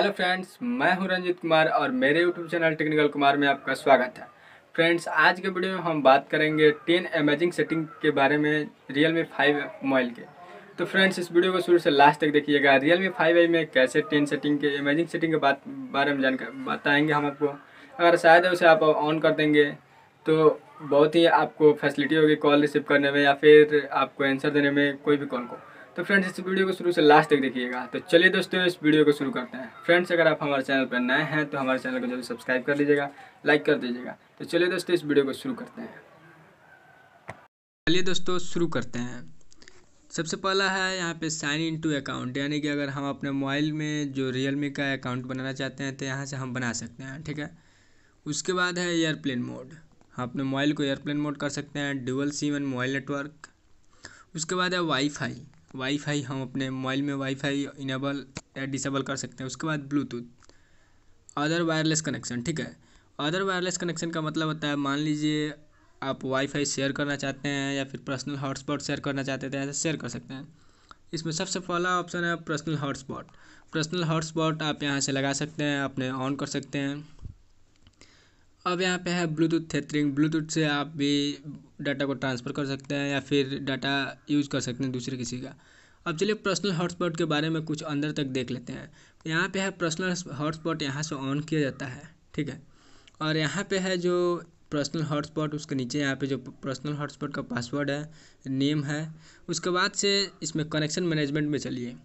hello friends मैं हूं रंजीत कुमार और मेरे यूट्यूब चैनल टेक्निकल कुमार में आपका स्वागत है फ्रेंड्स आज के वीडियो में हम बात करेंगे टेन अमेजिंग सेटिंग के बारे में रियल मी फाइव मोबाइल के तो फ्रेंड्स इस वीडियो को शुरू से लास्ट तक देखिएगा रियल मी फाइव आई में कैसे टेन सेटिंग के अमेजिंग सेटिंग के बात बारे में जानकर बताएँगे हम आपको अगर शायद उसे आप ऑन कर देंगे तो बहुत ही आपको फैसिलिटी होगी कॉल रिसीव करने में या फिर आपको आंसर देने में कोई भी कॉल को तो फ्रेंड्स इस वीडियो को शुरू से लास्ट तक देखिएगा तो चलिए दोस्तों इस वीडियो को शुरू करते हैं फ्रेंड्स अगर आप हमारे चैनल पर नए हैं तो हमारे चैनल को जरूर सब्सक्राइब कर लीजिएगा लाइक कर दीजिएगा तो चलिए दोस्तों इस वीडियो को शुरू करते हैं चलिए दोस्तों शुरू करते हैं सबसे पहला है यहाँ पे साइन इन टू अकाउंट यानी कि अगर हम अपने मोबाइल में जो रियलमी का अकाउंट बनाना चाहते हैं तो यहाँ से हम बना सकते हैं ठीक है उसके बाद है एयरप्लेन मोड हम अपने मोबाइल को एयरप्लेन मोड कर सकते हैं dual sim and mobile network उसके बाद है वाईफाई वाईफाई हम अपने मोबाइल में वाईफाई इनेबल या डिसेबल कर सकते हैं उसके बाद ब्लूटूथ अदर वायरलेस कनेक्शन ठीक है अदर वायरलेस कनेक्शन का मतलब होता है मान लीजिए आप वाईफाई शेयर करना चाहते हैं या फिर पर्सनल हॉटस्पॉट शेयर करना चाहते हैं तो ऐसे शेयर कर सकते हैं इसमें सबसे पहला ऑप्शन है पर्सनल हॉटस्पॉट पर्सनल हॉटस्पॉट आप यहाँ से लगा सकते हैं अपने ऑन कर सकते हैं अब यहाँ पे है ब्लूटूथ थेटरिंग ब्लूटूथ से आप भी डाटा को ट्रांसफ़र कर सकते हैं या फिर डाटा यूज़ कर सकते हैं दूसरे किसी का अब चलिए पर्सनल हॉटस्पॉट के बारे में कुछ अंदर तक देख लेते हैं यहाँ पे है पर्सनल हॉटस्पॉट यहाँ से ऑन किया जाता है ठीक है और यहाँ पे है जो पर्सनल हॉटस्पॉट उसके नीचे यहाँ पे जो पर्सनल हॉटस्पॉट का पासवर्ड है नेम है उसके बाद से इसमें कनेक्शन मैनेजमेंट में चलिए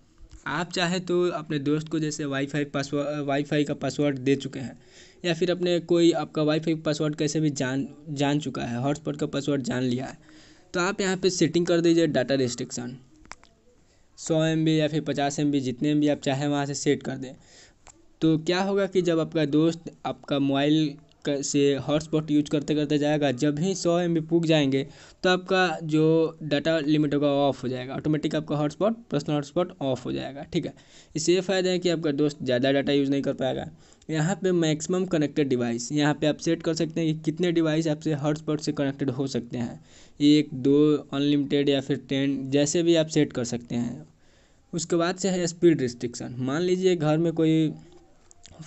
आप चाहे तो अपने दोस्त को जैसे वाईफ़ाई पासवर्ड वाईफ़ाई का पासवर्ड दे चुके हैं या फिर अपने कोई आपका वाईफ़ाई पासवर्ड कैसे भी जान जान चुका है हॉटस्पॉट का पासवर्ड जान लिया है तो आप यहाँ पे सेटिंग कर दीजिए डाटा रिस्ट्रिक्शन सौ एम या फिर पचास एम जितने भी आप चाहें वहाँ से सेट कर दें तो क्या होगा कि जब आपका दोस्त आपका मोबाइल से हॉटस्पॉट यूज करते करते जाएगा जब ही सौ एम पुग जाएंगे तो आपका जो डाटा लिमिट होगा ऑफ हो जाएगा ऑटोमेटिक आपका हॉटस्पॉट पर्सनल हॉटस्पॉट ऑफ हो जाएगा ठीक है इससे ये फ़ायदा है कि आपका दोस्त ज़्यादा डाटा यूज़ नहीं कर पाएगा यहाँ पे मैक्सिमम कनेक्टेड डिवाइस यहाँ पे आप सेट कर सकते हैं कि कितने डिवाइस आपसे हॉटस्पॉट से कनेक्टेड हो सकते हैं एक दो अनलिमिटेड या फिर टेन जैसे भी आप सेट कर सकते हैं उसके बाद से है स्पीड रिस्ट्रिक्शन मान लीजिए घर में कोई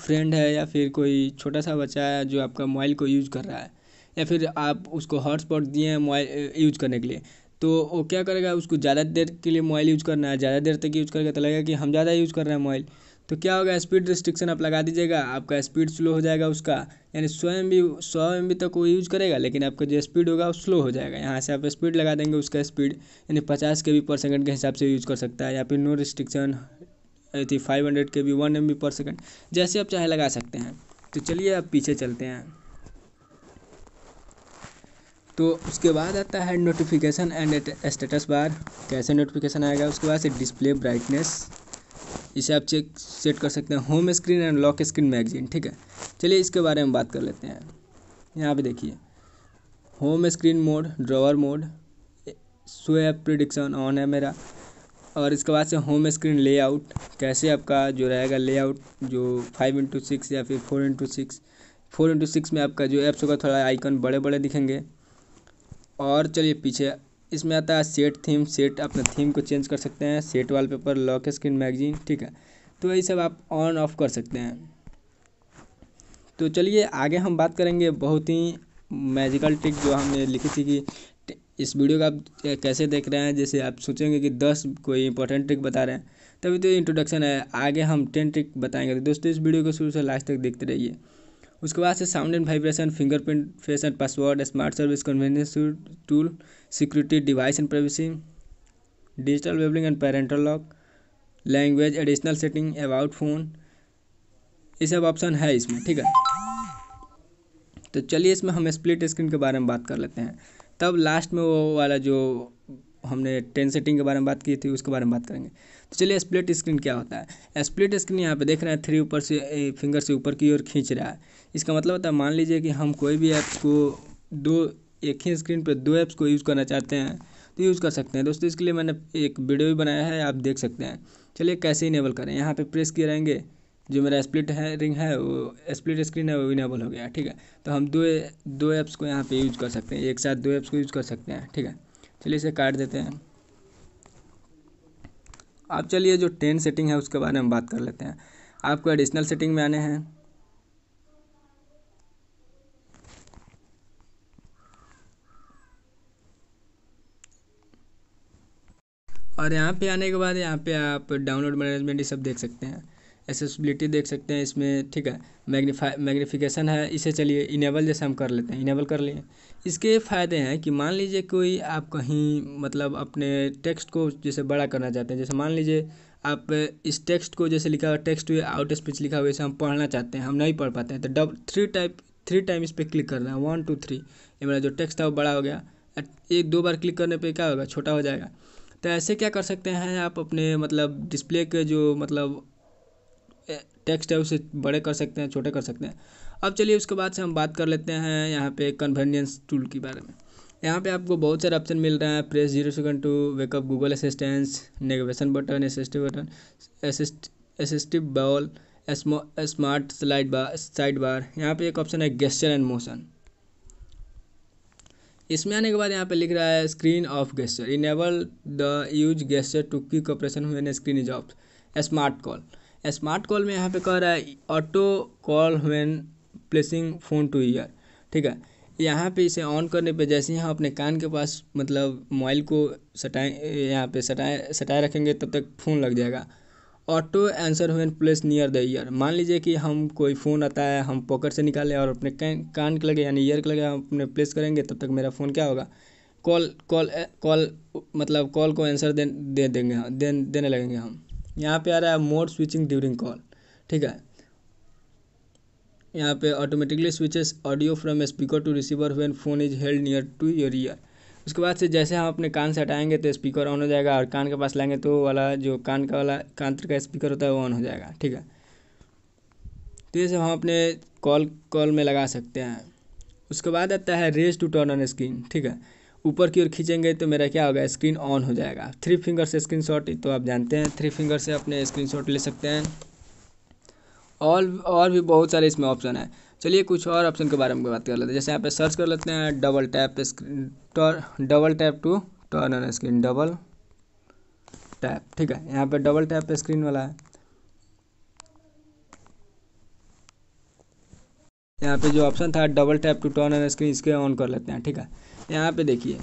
फ्रेंड है या फिर कोई छोटा सा बच्चा है जो आपका मोबाइल को यूज़ कर रहा है या फिर आप उसको हॉटस्पॉट दिए हैं मोबाइल यूज़ करने के लिए तो वो क्या करेगा उसको ज़्यादा देर के लिए मोबाइल यूज़ करना है ज़्यादा देर तक यूज़ करेगा तो लगेगा कि हम ज़्यादा यूज़ कर रहे हैं मोबाइल तो क्या होगा स्पीड रिस्ट्रिक्शन आप लगा दीजिएगा आपका स्पीड स्लो हो जाएगा उसका यानी सौ एम बी सौ एम बी तक वो यूज़ करेगा लेकिन आपका जो स्पीड होगा वो स्लो हो जाएगा यहाँ से आप स्पीड लगा देंगे उसका स्पीड यानी पचास के बी पर सेकेंड के हिसाब से यूज़ कर सकता है या फिर नो रिस्ट्रिक्शन थी five hundred K B one M B per second जैसे आप चाहे लगा सकते हैं तो चलिए आप पीछे चलते हैं तो उसके बाद आता है नोटिफिकेशन एंड स्टेटस बार कैसे नोटिफिकेशन आएगा उसके बाद से डिस्प्ले ब्राइटनेस इसे आप चेक सेट कर सकते हैं home screen and lock screen magazine ठीक है चलिए इसके बारे में बात कर लेते हैं यहाँ पे देखिए home screen mode drawer mode swipe prediction on है मेरा और इसके बाद से होम स्क्रीन लेआउट कैसे आपका जो रहेगा लेआउट जो फाइव इंटू सिक्स या फिर four into six four into six में आपका जो ऐप्स होगा थोड़ा आइकन बड़े बड़े दिखेंगे और चलिए पीछे इसमें आता है सेट थीम सेट अपने थीम को चेंज कर सकते हैं set wallpaper lock screen magazine ठीक है तो यही सब आप ऑन ऑफ कर सकते हैं तो चलिए आगे हम बात करेंगे बहुत ही मैजिकल ट्रिक जो हमने लिखी थी कि इस वीडियो को आप कैसे देख रहे हैं जैसे आप सोचेंगे कि दस कोई इंपॉर्टेंट ट्रिक बता रहे हैं तभी तो इंट्रोडक्शन है आगे हम टेन ट्रिक बताएंगे तो दोस्तों इस वीडियो को शुरू से लास्ट तक देखते रहिए उसके बाद से sound and vibration fingerprint face and password smart service convenience tool security device and privacy digital wellbeing and parental lock language additional setting about phone ये सब ऑप्शन है इसमें ठीक है तो चलिए इसमें हम स्प्लिट स्क्रीन के बारे में बात कर लेते हैं तब लास्ट में वो वाला जो हमने टेन सेटिंग के बारे में बात की थी उसके बारे में बात करेंगे तो चलिए स्प्लिट स्क्रीन क्या होता है स्प्लिट स्क्रीन यहाँ पे देख रहे हैं थ्री ऊपर से फिंगर से ऊपर की ओर खींच रहा है इसका मतलब होता है मान लीजिए कि हम कोई भी ऐप्स को दो एक ही स्क्रीन पर दो ऐप्स को यूज़ करना चाहते हैं तो यूज़ कर सकते हैं दोस्तों इसके लिए मैंने एक वीडियो भी बनाया है आप देख सकते हैं चलिए कैसे इनेबल करें यहाँ पर प्रेस किए रहेंगे जो मेरा स्प्लिट है रिंग है वो स्प्लिट स्क्रीन है वो इनेबल हो गया ठीक है तो हम दो दो ऐप्स को यहाँ पे यूज कर सकते हैं एक साथ दो ऐप्स को यूज कर सकते हैं ठीक है चलिए इसे काट देते हैं आप चलिए जो टेन सेटिंग है उसके बारे में बात कर लेते हैं आपको एडिशनल सेटिंग में आने हैं और यहाँ पे आने के बाद यहाँ पे आप डाउनलोड मैनेजमेंट ये सब देख सकते हैं एसेसिबिलिटी देख सकते हैं इसमें ठीक है मैग्नीफाई मैग्नीफिकेशन है इसे चलिए इनेबल जैसे हम कर लेते हैं इनेबल कर लिए इसके फ़ायदे हैं कि मान लीजिए कोई आप कहीं मतलब अपने टेक्स्ट को जैसे बड़ा करना चाहते हैं जैसे मान लीजिए आप इस टेक्स्ट को जैसे लिखा हुआ टेक्स्ट हुए आउट स्पीच लिखा हुआ इसे हम पढ़ना चाहते हैं हम नहीं पढ़ पाते हैं तो डब थ्री टाइप थ्री टाइम इस पर क्लिक करना है वन टू थ्री ये मेरा जो टेक्स्ट था वो बड़ा हो गया एक दो बार क्लिक करने पर क्या होगा छोटा हो जाएगा तो ऐसे क्या कर सकते हैं आप अपने मतलब डिस्प्ले के जो मतलब टेक्स्ट है उसे बड़े कर सकते हैं छोटे कर सकते हैं अब चलिए उसके बाद से हम बात कर लेते हैं यहाँ पे कन्वीनियंस टूल के बारे में यहाँ पे आपको बहुत सारे ऑप्शन मिल रहे हैं press zero second to wake up Google assistance navigation button assistive button assistive ball smart slide bar side bar यहाँ पे एक ऑप्शन है गेस्चर एंड मोशन इसमें आने के बाद यहाँ पे लिख रहा है screen off gesture enable the use gesture to quick operation हुए screen is off smart call smart call में यहाँ पे कह रहा है auto call when placing phone to ear ठीक है यहाँ पे इसे ऑन करने पे जैसे ही हम अपने कान के पास मतलब मोबाइल को सटाए यहाँ पे सटाए सटाए रखेंगे तब तक फ़ोन लग जाएगा ऑटो आंसर हुए प्लेस नियर द ईयर मान लीजिए कि हम कोई फ़ोन आता है हम पॉकेट से निकालें और अपने कान के लगे यानी ईयर के लगे हम अपने प्लेस करेंगे तब तक मेरा फ़ोन क्या होगा कॉल कॉल कॉल मतलब कॉल को आंसर दे, दे देंगे दे, देने लगेंगे हम यहाँ पे आ रहा है मोड स्विचिंग ड्यूरिंग कॉल ठीक है यहाँ पे automatically switches audio from speaker to receiver when phone is held near to your ear उसके बाद से जैसे हम अपने कान से हटाएंगे तो स्पीकर ऑन हो जाएगा और कान के पास लाएंगे तो वाला जो कान का वाला कान का स्पीकर होता है वो ऑन हो जाएगा ठीक है तो ये सब हम अपने कॉल कॉल में लगा सकते हैं उसके बाद आता है raise to turn on screen ठीक है ऊपर की ओर खींचेंगे तो मेरा क्या होगा स्क्रीन ऑन हो जाएगा थ्री फिंगर से स्क्रीन तो आप जानते हैं थ्री फिंगर से अपने स्क्रीन ले सकते हैं और और भी बहुत सारे इसमें ऑप्शन हैं चलिए कुछ और ऑप्शन के बारे में बात कर लेते हैं जैसे यहाँ पे सर्च कर लेते हैं double tap screen double tap to turn on screen double tap ठीक है यहाँ पे डबल टैप स्क्रीन वाला है यहाँ पे जो ऑप्शन था double tap to turn on screen इसके ऑन कर लेते हैं ठीक है यहाँ पे देखिए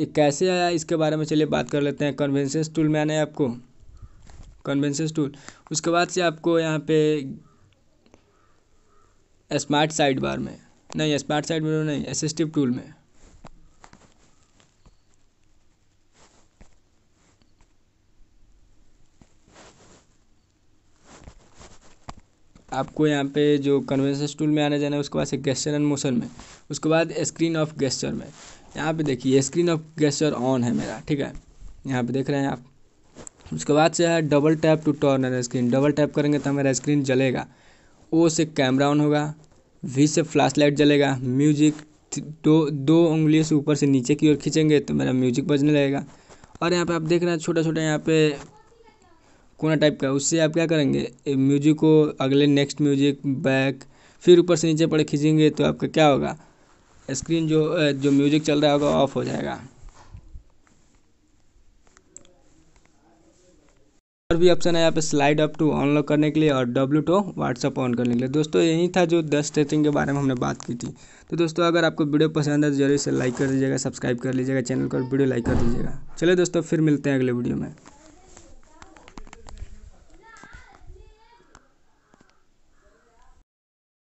ये कैसे आया इसके बारे में चलिए बात कर लेते हैं कन्वेंसेंस टूल में आना है आपको कन्वेंसेंस टूल उसके बाद से आपको यहाँ पे स्मार्ट साइड बार में नहीं स्मार्ट साइड में नहीं एसिस्टिव टूल में आपको यहाँ पे जो कन्वेंस टूल में आने जाना है उसके बाद से गेस्चर एंड मोशन में उसके बाद स्क्रीन ऑफ गेस्चर में यहाँ पे देखिए स्क्रीन ऑफ गेस्चर ऑन है मेरा ठीक है यहाँ पे देख रहे हैं आप उसके बाद से है double tap to turn screen double tap करेंगे तो मेरा स्क्रीन जलेगा ओ से कैमरा ऑन होगा वी से फ्लैश लाइट जलेगा म्यूजिक दो दो उंगलियों से ऊपर से नीचे की ओर खींचेंगे तो मेरा म्यूजिक बजने लगेगा और यहाँ पे आप देख रहे हैं छोटा छोटा यहाँ पे कोना टाइप का उससे आप क्या करेंगे म्यूजिक को अगले नेक्स्ट म्यूजिक बैक फिर ऊपर से नीचे पड़े खींचेंगे तो आपका क्या होगा स्क्रीन जो जो म्यूजिक चल रहा होगा ऑफ हो जाएगा और भी ऑप्शन है यहाँ पे स्लाइड अप टू ऑनलॉक करने के लिए और डब्ल्यू टू व्हाट्सअप ऑन करने के लिए दोस्तों यही था जो दस स्ट्रेचिंग के बारे में हमने बात की थी तो दोस्तों अगर आपको वीडियो पसंद है तो जरूर से लाइक कर दीजिएगा सब्सक्राइब कर लीजिएगा चैनल को वीडियो लाइक कर दीजिएगा चलिए दोस्तों फिर मिलते हैं अगले वीडियो में